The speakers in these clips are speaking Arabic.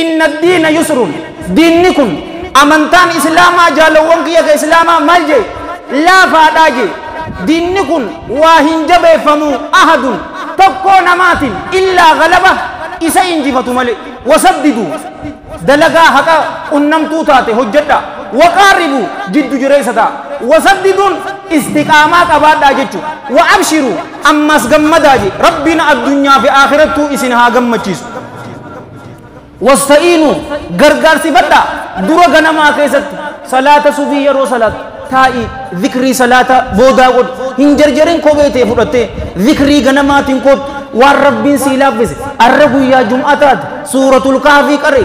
إن الدين يسر دينكم أمنتان إسلاما جالوان كيا إسلاما مالج لا فاداج جي دينكم واهن جبه فمو أحد تبقو نمات إلا غلبة إسا إنجفة مالي وسددو دلقا حقا أنم توتاتي حجتا وقاربو جد جريسة وسددون استقامات أبادا جتشو وأبشرو أمس غمدا جي ربنا الدنيا في آخرتو إسنها غمتشيسو wasta'iinu gargaarsi badha dura ganamaa keessatti salaata subii yeroo salaat taa'i zikrii salaata boodaa god hin jarjarin kophee ta'e fudhattee zikrii ganamaatiin kootu waan rabbiin sii laaffise arra guyyaa jumataat taate suuratul kaafii qaree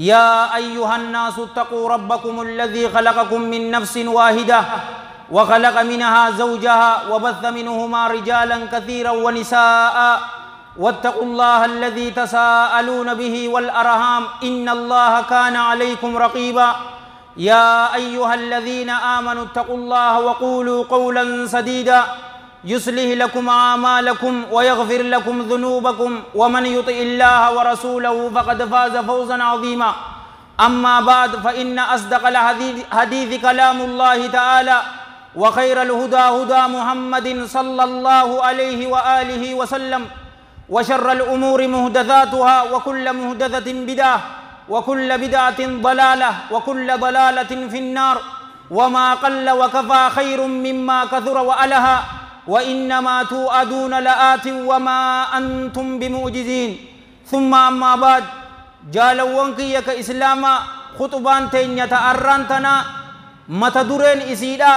يا أيها الناس اتقوا ربكم الذي خلقكم من نفس واحدة وخلق منها زوجها وبث منهما رجالا كثيرا ونساء واتقوا الله الذي تساءلون به والأرهام إن الله كان عليكم رقيبا يا أيها الذين آمنوا اتقوا الله وقولوا قولا سديدا يصلح لكم اعمالكم ويغفر لكم ذنوبكم ومن يطع الله ورسوله فقد فاز فوزا عظيما اما بعد فان اصدق الحديث كلام الله تعالى وخير الهدى هدى محمد صلى الله عليه واله وسلم وشر الامور مهدثاتها وكل مهدثه بدعه وكل بدعه ضلاله وكل ضلاله في النار وما قل وكفى خير مما كثر والها وإنما توعدون لآت وما أنتم بمعجزين ثم أما بعد جالوان كي إسلاما خطبان تين يتأران تنا متدرين إسيدا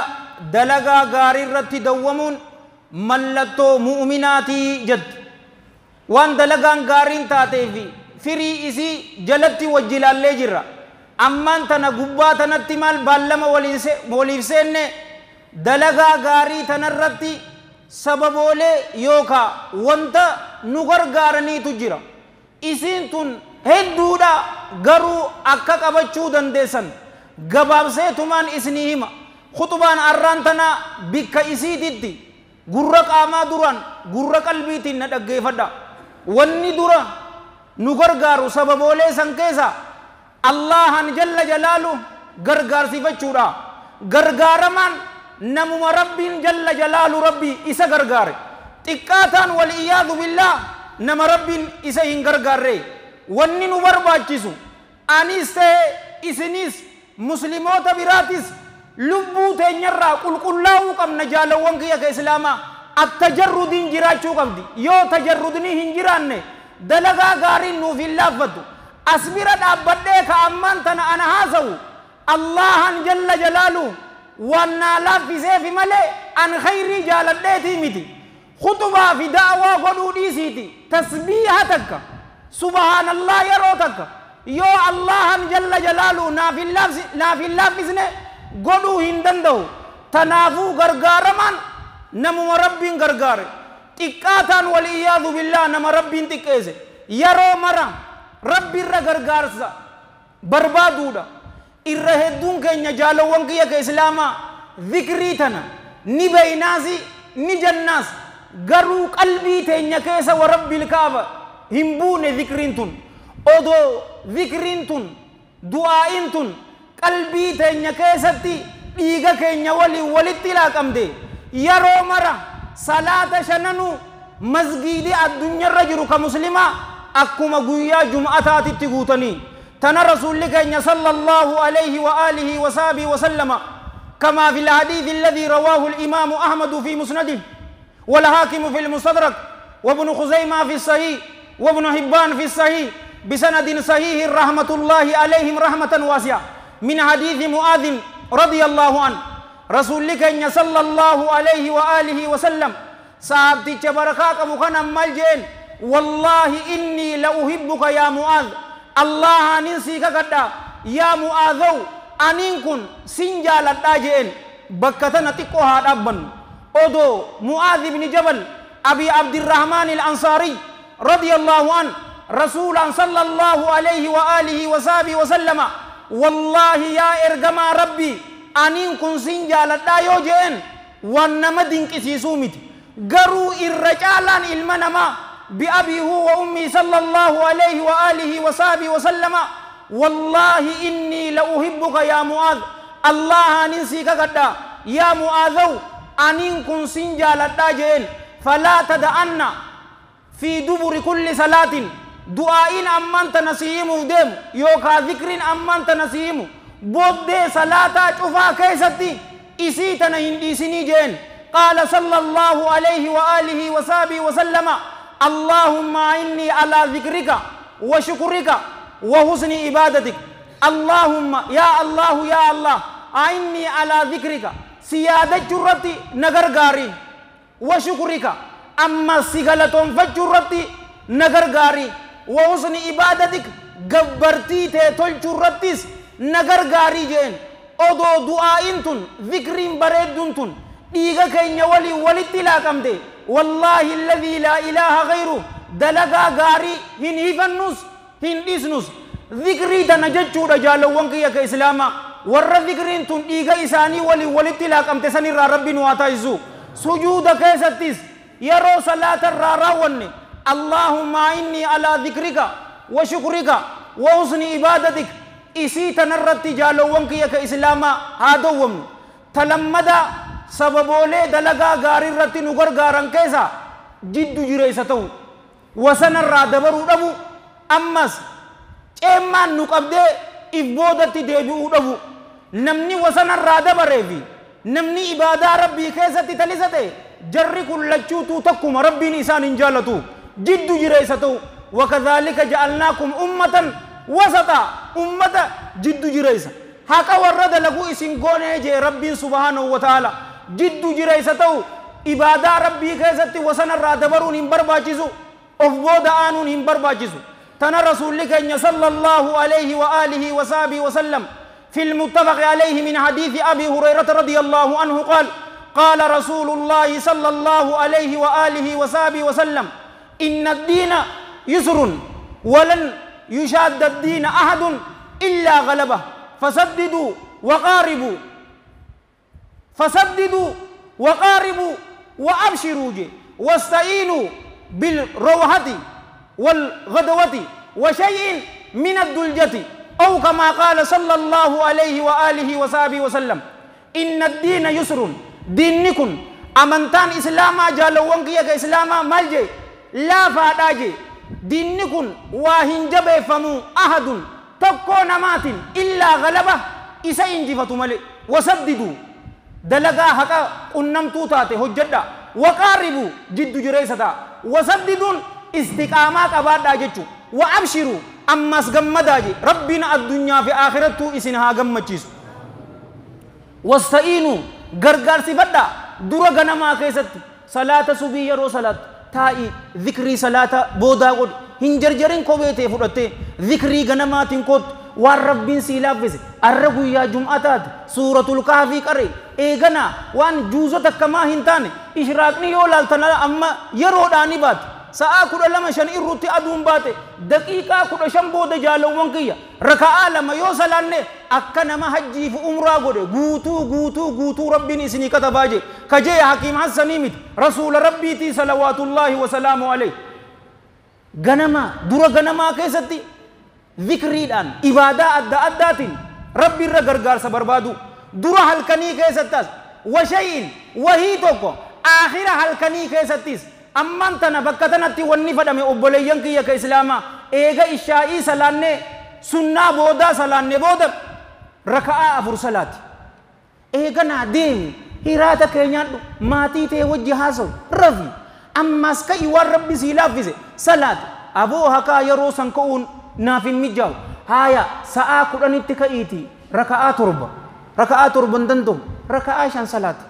دلغا غاري رتي دوامون ملتو مؤمناتي جد وان دلغان غارين تاتي في فري إسي جلتي وجلال jirra ammaan tana gubbaa tanatti maal بالما waliif seenne dalagaa gaarii tanarratti sababoolee yookaa wanta nu gargaaraniitu jira isiin tun hedduudha garuu akka qabachuu dandeessan gabaabsee tumaan isinii hima khutubaan arraan tanaa bikka isiititti gurra qaamaa duraan gurra qalbiitiin na dhaggeeffadha wanni dura nu gargaaru sababoolee san keessa allahan jalla jalaalu gargaarsiifachuudha gargaaramaan namuma rabbiin jalla jalaalu rabbii isa gargaare xiqqaataan waliyaadu billaa nama rabbiin isa hin gargaarre wanni nu barbaachisu anis ta'e isinis musliimoota biraatis lubbuu teenyarraa qulqullaa'uu qabna jaalawwan kiyya ka islaamaa attajarrudiin jiraachuu qabdi yoo tajarrudnii hin jiraanne dalagaa gaariin nuuf hin laaffatu as bira dhaabbadhee ka ammaan tana ana haasawu allahan jalla jalaaluhu وانا لا في سيفي مالي ان خير رجال ديتي متي خطبا في دعوة قدو دي سيتي تسبيحتك سبحان الله يروتك يو الله جل جلاله نا في الله في سنة قدو هندن دو تنافو غرغار من نمو رب غرغار تقاتان والإياذ بالله نمو رب تقاتان يرو مرا رب رغرغار سا بربادو دا irra hedduun keenya jaalawwan kiyya ka islaamaa dhikrii tana ni baynaasi ni jannaas garuu qalbii teenya keessa warra bilkaaba hin buune dhikriin tun odoo dhikriin tun du'aa'iin tun qalbii teenya keessatti dhiiga keenya waliin walitti laaqamte yeroo mara salaata shananuu masgiidii addunyaarra jiru ka muslimaa akkuma guyyaa jum'ataatitti guutanii تنا رسول لك صلى الله عليه وآله وصحبه وسلم كما في الحديث الذي رواه الإمام أحمد في مسنده والحاكم في المستدرك وابن خزيمة في الصحيح وابن حبان في الصحيح بسند صحيح رحمة الله عليهم رحمة واسعة من حديث معاذ رضي الله عنه رسول لك صلى الله عليه وآله وسلم صحابتي تبركاك مخنا ملجئ والله إني لأحبك يا معاذ الله أنين سيكا كدا يا مؤاذو أنين كن سنجا لتاجئن بكتنا تقو هاد أبن أدو مؤاذ بن جبل أبي عبد الرحمن الأنصاري رضي الله عنه رسولا صلى الله عليه وآله وصحبه وسلم والله يا إرجما ربي أنين كن سنجا لتاجئن وانما دينك سيسومت garuu irra caalaan ilma namaa بأبي هو وأمي صلى الله عليه وآله وصحبه وسلم والله إني لأحبك يا معاذ الله ننسيك قد يا معاذ أنين كن سنجا لتاجين فلا تدعنا في دبر كل صلاة دعائين أمان تنسيهم ديم يوكا ذكر أمان تنسيم بودي صلاة شفا كيستي إسيتنا هندي سنيجين قال صلى الله عليه وآله وصحبه وسلم اللهم إني على ذكرك وشكرك وحسن عبادتك اللهم يا الله يا الله إني على ذكرك سيادة جرتي نغر غاري وشكرك أما سيغلتون فجرتي نغر غاري وحسن عبادتك جبرتي تتول جرتيس نغر غاري جين أدو دعائن تن ذكرين بريدنتن تن ديغا كينيا ولي ولي تلاكم دي والله الذي لا إله غيره دلقا غاري هن هفنوس هن إسنوس ذكري دنججو رجال وانكي كإسلاما ور ذكرين تن إيغا إساني ولي تلاك أمتساني را ربي نواتا إزو سجود كيستيس يرو صلاة را راوني اللهم إني على ذكرك وشكرك وحسن عبادتك إسي تنرد جالو وانكي كإسلاما هادو ومن تلمدا sababoolee dalagaa gaarii irratti nu gargaaran keessaa jiddu jireessa ta'u wasanarraa dabaruu dhabu ammas ceemmaan nu qabdee if boodatti deebi'uu dhabu namni wasanarraa dabaree fi namni ibaadaa rabbii keessatti talisa ta'e jarri kun lachuutuu takkuma rabbiin isaan hin jaallatu jiddu jireessa ta'u wakadhaalika ja'alnaakum ummatan wasaxaa ummata jiddu jireessa haqa warra dalaguu isin goonee jee rabbiin subhaanahu wa ta'ala جدو جيري ستو عبادة ربي خيزتي وسن الرادبرون هم برباجزو افبود آنون بربا جزو تنا رسول لك إن صلى الله عليه وآله وصحبه وسلم في المتفق عليه من حديث أبي هريرة رضي الله عنه قال قال رسول الله صلى الله عليه وآله وصحبه وسلم إن الدين يسر ولن يشاد الدين أحد إلا غلبه فسددوا وقاربوا فسددوا وقاربوا وأبشروا جي واستعينوا بالروحة والغدوة وشيء من الدلجة أو كما قال صلى الله عليه وآله وصحبه وسلم إن الدين يسر دينكم أمنتان إسلاما جالوان كيك إسلاما مالجي لا فاتاجي دينكم واهن جبه فمو أحد تكو نمات إلا غلبة إسا إنجفة ملي وسددوا دلقا حقا قنم توتاتي هجدا وقاربوا جد جريسة وسددون استقامات أبادا جتشو وأبشروا أمس غمدا جي ربنا الدنيا في آخرته إسنها غمچيس واستعينوا غرغر سبدا دور غنما كيست صلاة سبي يرو صلاة تائي ذكري صلاة بودا قد هنجرجرين كوبيته فرطة ذكري غنما تنكوت waan rabbiin sii laaffise arra guyyaa jum'ataati suuratul kaafii qaree eeganaa waan juuzota akkamaa hin taane ishraaqni yoo laaltan amma yeroodhaani baate sa'aa kudha lama shan irratti aduun baate daqiiqaa kudha shan booda jaalawwan kiyya raka'aa lama yoo salaanne akka nama hajjii fi umraa godhe guutuu guutuu guutuu rabbiin isinii katabaa jee kajee hakiim hassanii miti rasuula rabbiitii salawaatullaahi wasalaamu alayhi ganama dura ganamaa keessatti zikriidhaan ibaadaa adda addaatiin rabbi irra gargaarsa barbaadu dura halkanii keessattas washayin wahii tokko aakhira halkanii keessattis amman tana bakka tanatti wanni fadhame obboleeyyan kiyya ka islaamaa eega ishaa'ii salaannee sunnaa boodaa salaannee booda raka'aa afur salaati eeganaa deemi hiraata keenyaan dhu maatii ta'e wajji haasawu rafi ammaas ka'i waan rabbi sii laaffise salaati aboo hakaa yeroo san ka'uun naaf hin mijaa'u haya sa'aa kudhanitti ka'iiti raka'aa torba raka'aa torban dandom raka'aa shan salaata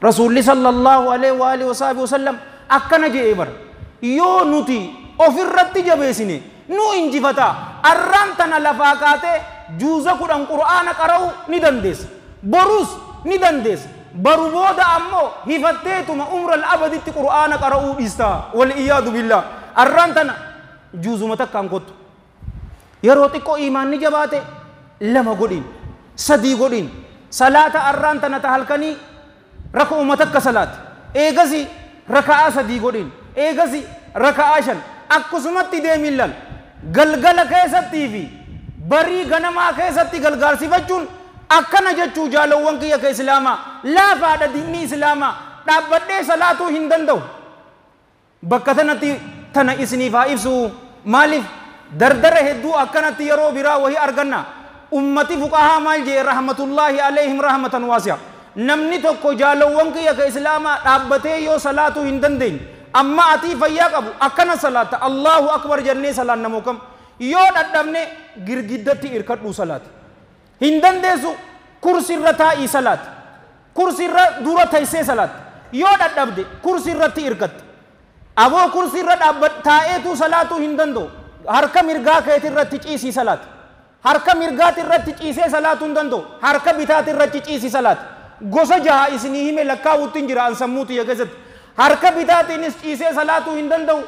rasuulli sallallahu alaihi wa alihi wasaabi wasallam akkana jedhee bara yoo nuti ofirratti jabeessine nu injifataa arraan tana lafaa kaatee juuza kudhan qur'aana qara'u ni dandeessa boruus ni dandeessa baru booda ammoo hifatteetuma umral abaditti qur'aana qara'uu dhiista wal iyaadu billaa arraan tana juuzuma takkaan kottu yeroo xiqqoo imaanni jabaate lama godhin sadii godhin salaata arraan tana ta halkanii raka'uma takka salaati eegasi raka'aa sadii godhin eegasi raka'aa shan akkasumatti deemin lal galgala keessattii fi barii ganamaa keessatti galgaalsifachuun akkana jechuu jaalawwan kiyya ka islaamaa laafaadha diinni islaamaa dhaabbadhee salaatuu hin danda'u bakka tanatti tana isiniif haa ibsu maaliif dardara hedduu akkanatti yeroo biraa wahii arganna ummati fuqahaa maal jee rahmatullaahi alayhim rahmatan waasiya namni tokko jaalawwan kiyya ka islaamaa dhaabbatee yoo salaatuu hin dandeenye amma atii fayyaa qabu akkana salaata allahu akbar jennee salaan namoo kam yoo dhadhabne girgiddatti irkadhuu salaati hin dandeessu kursi irra taa'ii salaati kursi irra dura taysee salaati yoo dhadhabde kursi irratti irkatte aboo kursi irra taa'eetuu salaatuu hin danda'u harka mirgaa keetii irratti ciisii salaat harka mirgaati irratti ciisee salaatuu hin danda'u harka bitaati irratti ciisii salaat gosa jaha isinii hime lakkaa'uutti hin jira an sammuu tiyya keessatti harka bitaatiinis ciisee salaatuu hin danda'u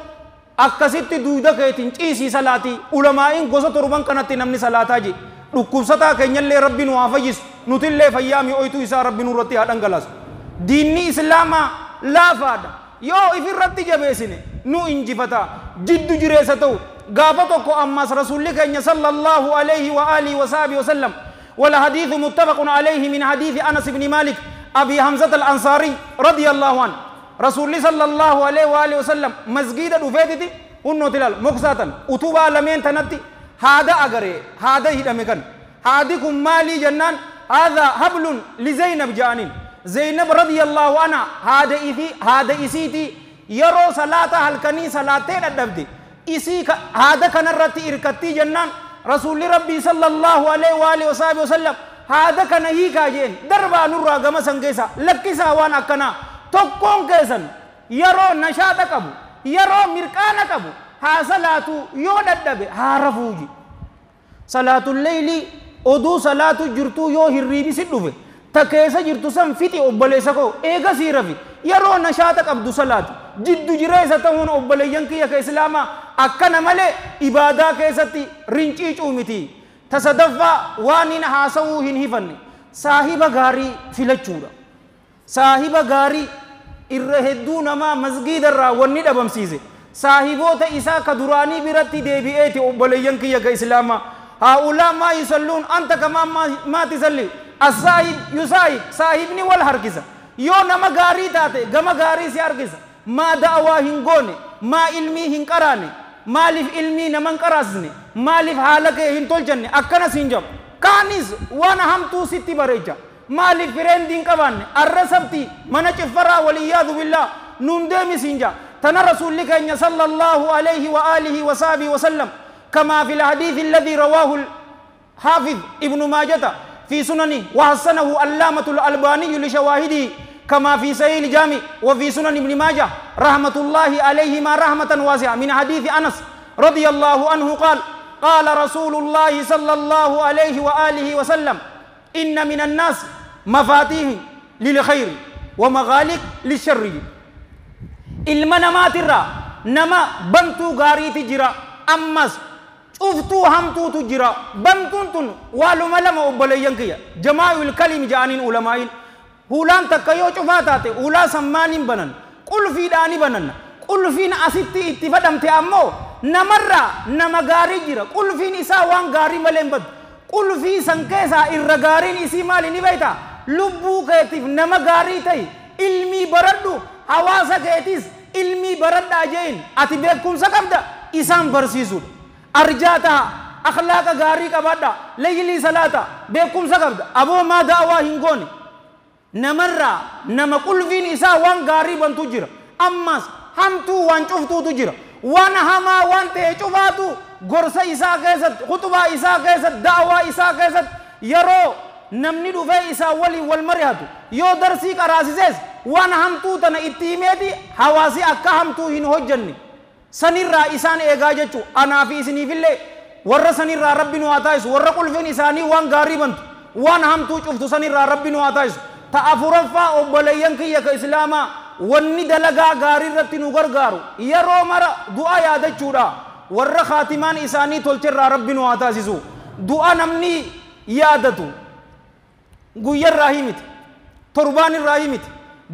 akkasitti duuda keetiin ciisii salaatii ulamaa'iin gosa torban kanatti namni salaataa ji dhukkubsataa keenyallee rabbi nu haa fayyisu nutillee fayyaa mi'ooytuu isaa rabbi nurratti haa dhangalaasu diinni islaamaa laafaadha yoo ifirratti jabeessine nu injifata jiddu jireessa ta'u قافة توكو أماس رسول لك صلى الله عليه وآله وصحبه وسلم والحديث متفق عليه من حديث أنس بن مالك أبي حمزة الأنصاري رضي الله عنه رسول صلى الله عليه وآله وسلم مسجد الوفيدي أنو تلال مقصاتا أتوبا لمن تنتي هذا أغري هذا هدمكن هذاكم مالي جنان هذا حبل لزينب جانين زينب رضي الله عنها هذا إثي هذا إسيتي يرو صلاة هلكني صلاة تدبدي isii haada kanarratti irkattii jennaan rasuulli rabbii sallallahu alaihi wa alihi wasaabi wasallam haada kana hiikaa jeen darbaa nurraa gama san keessa lakkisaa waan akkanaa tokkoon keessan yeroo nashaaxa qabu yeroo mirqaana qabu haa salaatu yoo dadhabe haa rafuuji salaatulleeyli oduu salaatu jirtuu yoo hirriibisit dhufe تكيسا جرتو سن فتي أبليسا كو إيغا سيرفي يرو نشاطة قبض صلاة جد جريسا تهون أبليان كي يكا إسلاما أكنا ملي إبادة كيسا تي رنچي تصدفا وانين حاسو هنهفن صاحب غاري فلچورا صاحب غاري إرهدو نما مزقيد الرا ونن أبمسيزي صاحبوت إسا كدراني برتي ديبئتي أبليان كي يا إسلاما هؤلاء ما يصلون أنت كمان ما, ما تسلي الزايد يزايد صاحبني والهرجزة يو نما غاري داتي غما غاري سي هرجزة ما دعوة هنغوني ما علمي هنقراني مالف علمي قرازني ما مالف حالك جنني أكنا سنجب كانيز وانا هم تو ستي بريجا مالف فرين دين كبان الرسبتي منا چفرا والإياذ بالله نون ديمي سنجا تنا رسول لك صلى الله عليه وآله وصحبه وسلم كما في الحديث الذي رواه الحافظ ابن ماجه في سننه وحسنه اللامة الألباني لشواهده كما في سيل جامع وفي سنن ابن ماجه رحمة الله عليهما رحمة واسعة من حديث أنس رضي الله عنه قال قال رسول الله صلى الله عليه وآله وسلم إن من الناس مفاتيح للخير ومغالق للشر إلما نماتر نما بنتو غاريت جرا أمس cuftuu hamtuutu jira bamtuun tun waaluma lama obboleeyyan kiyya jamaa'ul kalim ja'aniin ulamaa'iin huulaan takka yoo cufaa taate huulaa sammaaniin banan qulfiidhaani banan qulfiin asitti itti fadhamte ammoo namarraa nama gaarii jira qulfiin isaa waan gaarii malee hin badu qulfii san keessaa irra gaariin isii maali ni beektaa lubbuu keetiif nama gaarii ta'e ilmii baradhu hawaasa keetiis ilmii baradhaa jeen ati beekumsa qabda isaan barsiisuudha أرجاتا أخلاق غاري كبادا ليلي صلاة بيكم سكبد أبو ما دعوة هنغوني نمرة نما كل فين إسا وان غاري بان تجير أماس همتو وان شفتو تجير وان هما وان تيشوفاتو غرسة إسا كيست خطبة إسا كيست دعوة إسا كيست يرو namni dhufee isaa waliin wal mari'atu yoo darsii qaraasisees waan hamtuu tana itti himeeti hawaasi akka hamtuu hin hojjanne sanirraa isaan eegaa jechu anaa fi isiniifillee warra sanirraa rabbi nu haa taa'isu warra qulfin isaanii waan gaarii bantu waan hamtuu cuftu sanirraa rabbi nu haa taa'isu ta afuraffaa obboleeyyan kiyya ka islaamaa wanni dalagaa gaarii irratti nu gargaaru yeroo mara du'a yaadachuudha warra kaatimaan isaanii tolcherraa rabbi nu haa taasisu du'a namni yaadatu guyyarraa himiti torbaan irraa himiti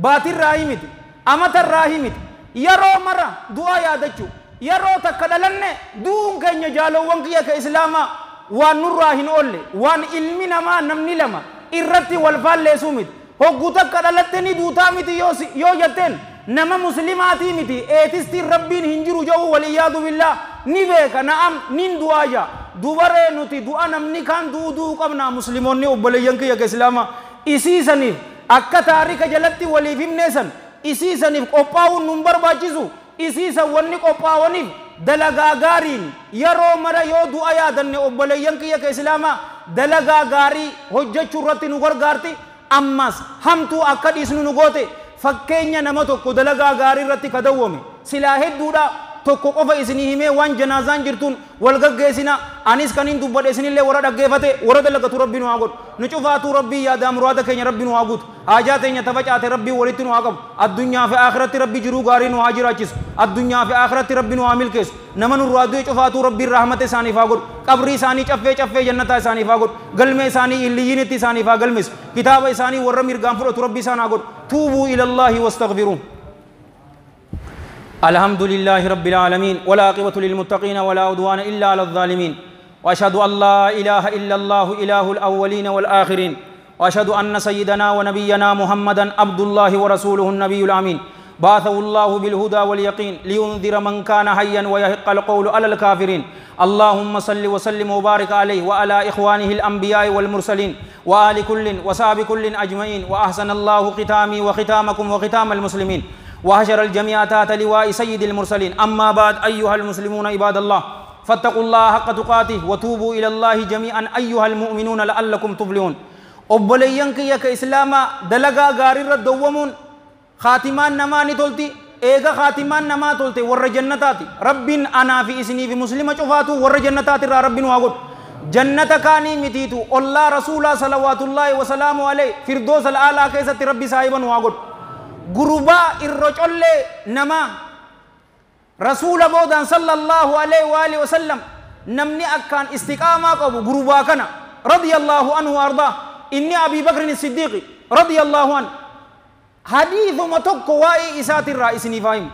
baatirraa himiti amatarraa himiti yeroo mara du'aa yaadachuu yeroo takka dhalanne du'uun keenya jaalowwan kiyya ka islaamaa waan nurraa hin oolle waan ilmi namaa namni lama irratti wal faalleessuu miti hogguu takka dhalatte ni duutaa miti yoo jetteen nama muslimaatii miti eetistiin rabbiin hin jiru jehu waliyyaadu billaa ni beeka na'am nin du'aa jaa dubaree nuti du'a namni kaan du'u du'u qabna musliimoonni obboleeyyan kiyya ka islaamaa isiisaniif akka taarika jalatti waliif himneessan isiisaniif qophaa'uun nun barbaachisu isiisa wanni qophaa'oniif dalagaa gaariin yeroo mara yoo du'a yaadanne obboleeyyan kiyya ka islaamaa dalagaa gaarii hojjechuu irratti nu gargaarti ammas hamtuu akka dhiisnu nu goote fakkeenya nama tokko dalagaa gaarii irratti ka dawwame silaa hedduudha tokko qofa isinii himee waan janaazaan jirtuun wal gaggeessina anis kaniin dubbadhe isinillee warra dhaggeeffate warra dalagatu rabbiin waa godhu nu cufaatuu rabbii yaadaa muraada keenya rabbiin waa guutu haajaa teenya tafacaate rabbiin walitti nu haa qabu addunyaa fi akhiratti rabbi jiruu gaarii nu haa jiraachisu addunyaa fi akhiratti rabbi nu haa milkeessu nama nurraa du'e cufaatuu rabbiin rahmata isaaniif haa godhu qabrii isaanii caffee caffee jannataa isaaniif haa godhu galmee isaanii illiyyiinitti isaaniif haa galmeessu kitaaba isaanii warra mirgaan fudhatu rabbi isaan haa godhu tuubuu ilallaahi wastagfiruun الحمد لله رب العالمين ولا عقبة للمتقين ولا عدوان إلا على الظالمين وأشهد أن لا إله إلا الله إله الأولين والآخرين وأشهد أن سيدنا ونبينا محمدا عبد الله ورسوله النبي الأمين بعثه الله بالهدى واليقين لينذر من كان حيا ويحق القول على الكافرين اللهم صل وسلم وبارك عليه وعلى إخوانه الأنبياء والمرسلين وآل كل وصحاب كل أجمعين وأحسن الله ختامي وختامكم وختام المسلمين وهجر الجميع تات لواء سيد المرسلين أما بعد أيها المسلمون عباد الله فاتقوا الله حق تقاته وتوبوا إلى الله جميعا أيها المؤمنون لعلكم تفلحون أبليين كيك إسلاما دلغا غارر دوومون خاتمان نماني نتولتي إيغا خاتمان نما تولتي ور جنتاتي رب أنا في إسني في مسلمة شفاتو ور جنتاتي را رب واغد جنت كاني متيتو الله رسول صلوات الله وسلام عليه فردوس الآلاء كيسة ربي صاحبا واغد قرباء الرجل نما رسول بودان صلى الله عليه وآله وسلم نمني أكان استقامة قبو قرباء كان رضي الله عنه وأرضاه إني أبي بكر الصديق رضي الله عنه حديث متوك وائي إسات الرئيس نفاهم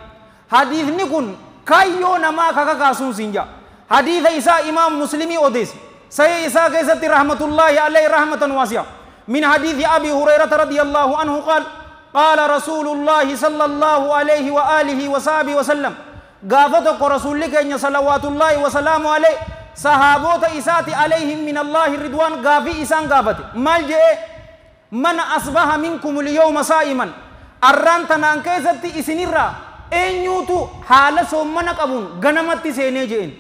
حديث نكون كايو نما كاكا كاسون سنجا حديث إساء إمام مسلمي أوديس سي إساء كيسة رحمة الله عليه رحمة واسعة من حديث أبي هريرة رضي الله عنه قال قال رسول الله صلى الله عليه وآله وصحبه وسلم رسول لك إن صلوات الله وسلام عليه صحابوت إسات عليهم من الله الرضوان قافي إسان قافت مال جئ من أصبح منكم اليوم صائما أران تنان كيست إسنرا يوتو حال سومنا قبون غنمت سيني جئن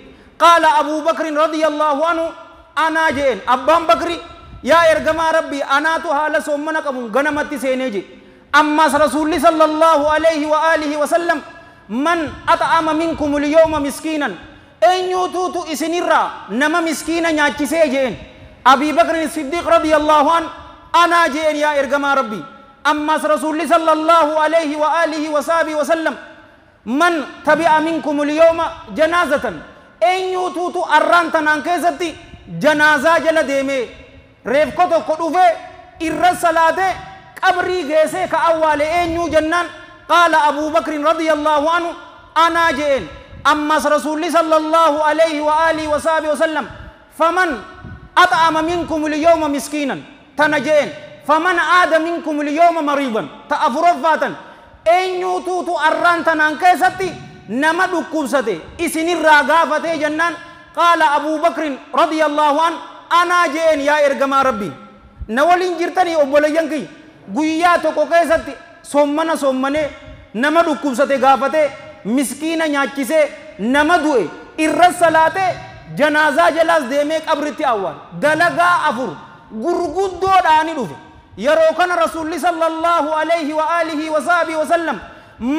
قال أبو بكر رضي الله عنه أنا جئن أبان بكر يا إرغما ربي أنا تو حال سومنا قبون غنمت سيني جئن أماس رسول الله صلى الله عليه وآله وسلم من أطعم منكم اليوم مسكينا أن تو إسنرا نما مسكينا نياتشيسي جين أبي بكر الصديق رضي الله عنه أنا جين يا إرقما ربي أماس رسول الله صلى الله عليه وآله وصحبه وسلم من تبع منكم اليوم جنازة أن تو أرانتا تنانكيزتي جنازة جل ديمي ريفكو تو قدوفي إرس صلاته أبري جيسي كأول أين جنان قال أبو بكر رضي الله عنه أنا جئن أما رسول صلى الله عليه وآله وصحبه وسلم فمن أطعم منكم اليوم مسكينا تنجئن فمن عاد منكم اليوم مريضا تأفرفاتا أين يوتوتو أران تنانكيستي نما دكوبسته إسن الرغافة جنان قال أبو بكر رضي الله عنه أنا جئن يا إرقما ربي نولين جرتني أبو لينكي guyyaa tokko keessatti sommana sommanee nama dhukkubsate gaafate miskiina nyaachisee nama du'e irra salaatee janaazaa jalaas deemee qabritti awwaal dalagaa afur gurguddoodhaani dhufe yeroo kana rasuulli sallallahu alayhi wa alihi wa saabii wasallam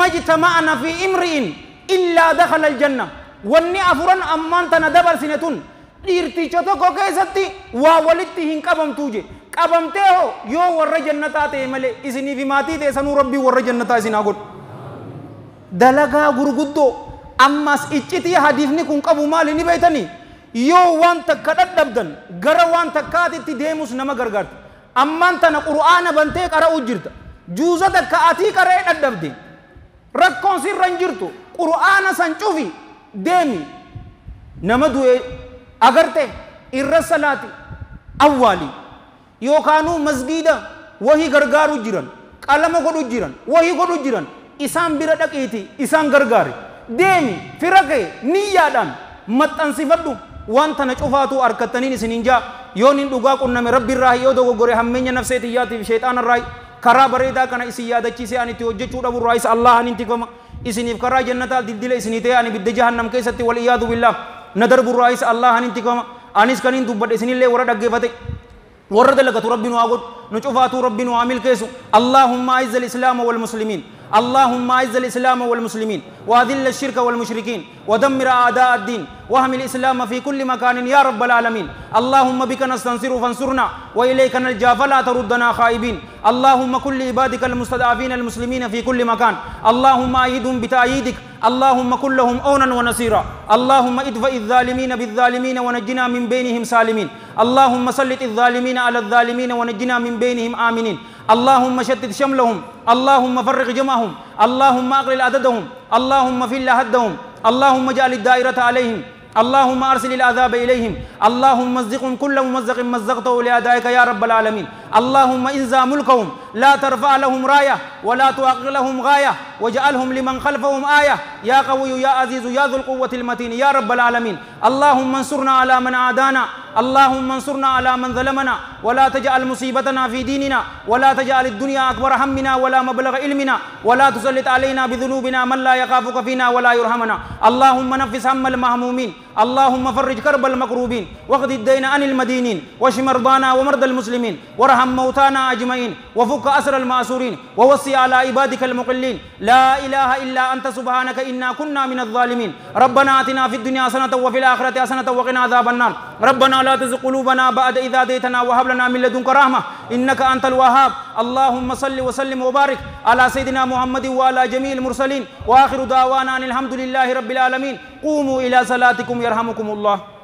majtama'ana fi imri'in illa dakhala aljanna wanni afuran ammaan tana sinatun dhiirticha tokko keessatti waa walitti hin qabamtuu je qabamtee hoo yoo warra jannataa ta'e malee isiniif maatii ta'e sanuu rabbii warra jannataa isinaa godhu dalagaa gurguddoo ammas iccitii hadiifni kun qabu maali ni beeytanii yoo waan takka dhadhabdan gara waan takkaatitti deemus nama gargaarti ammaan tana qura'aana bantee qara'uu jirta juuza takka atii qara'ee dhadhabde rakkoon sirra hin jirtu qura'aana san cufi deemi nama du'ee agar ta'e irra salaati awwaalii yookaanuu masgiida wahii gargaaru jiran qalama godhu jiran wahii godhu jiran isaan bira dhaqiiti isaan gargaari deemi fira kee niyyaadhaan maxxansifadhu waan tana cufaatu arkattaniin isinin jaa yoon hin dhugaa qunname rabbi irraa yoo dogoggore hammeenya nafseetiyyaatiif sheexaan irraa karaa bareedaa kana isin yaadachiisee ani itti hojjechuu dhabu irraa isa allah anin tikfama isiniif karaa jannataa dildila isinii ta'e ani bidda jahannam keessatti wal iyaadu billaah ندر برايس الله هنين تكوما أنيس كنين دوبت إسنين لي ورد فاتي ورد لك تربينو أقول نشوفات ربينو عامل كيسو اللهم أعز الإسلام والمسلمين اللهم اعز الاسلام والمسلمين واذل الشرك والمشركين ودمر اعداء الدين واهم الاسلام في كل مكان يا رب العالمين اللهم بك نستنصر فانصرنا واليك نلجا فلا تردنا خائبين اللهم كل عبادك المستضعفين المسلمين في كل مكان اللهم ايدهم بتاييدك اللهم كن لهم اونا ونصيرا اللهم ادفئ الظالمين بالظالمين ونجنا من بينهم سالمين اللهم سلط الظالمين على الظالمين ونجنا من بينهم امنين اللهم شتت شملهم اللهم فرق جمعهم اللهم أقلل عددهم اللهم فل هدهم اللهم جعل الدائرة عليهم اللهم أرسل العذاب إليهم اللهم مزقهم كل ممزق مزقته لأدائك يا رب العالمين اللهم انزا ملكهم لا ترفع لهم راية ولا تعقل لهم غاية واجعلهم لمن خلفهم آية يا قوي يا عزيز يا ذو القوة المتين يا رب العالمين اللهم انصرنا على من عادانا اللهم انصرنا على من ظلمنا ولا تجعل مصيبتنا في ديننا ولا تجعل الدنيا أكبر همنا ولا مبلغ علمنا ولا تسلط علينا بذنوبنا من لا يخافك فينا ولا يرحمنا اللهم نفس هم المهمومين اللهم فرج كرب المكروبين واقض الدين عن المدينين واشف مرضانا ومرضى المسلمين وارحم موتانا اجمعين وفك اسر الماسورين ووصي على عبادك المقلين لا اله الا انت سبحانك انا كنا من الظالمين ربنا اتنا في الدنيا حسنه وفي الاخره حسنه وقنا عذاب النار ربنا لا تزغ قلوبنا بعد اذا هديتنا وهب لنا من لدنك رحمه انك انت الوهاب اللهم صل وسلم وبارك على سيدنا محمد وعلى جميع المرسلين واخر دعوانا ان الحمد لله رب العالمين قوموا الى صلاتكم يا يرحمكم الله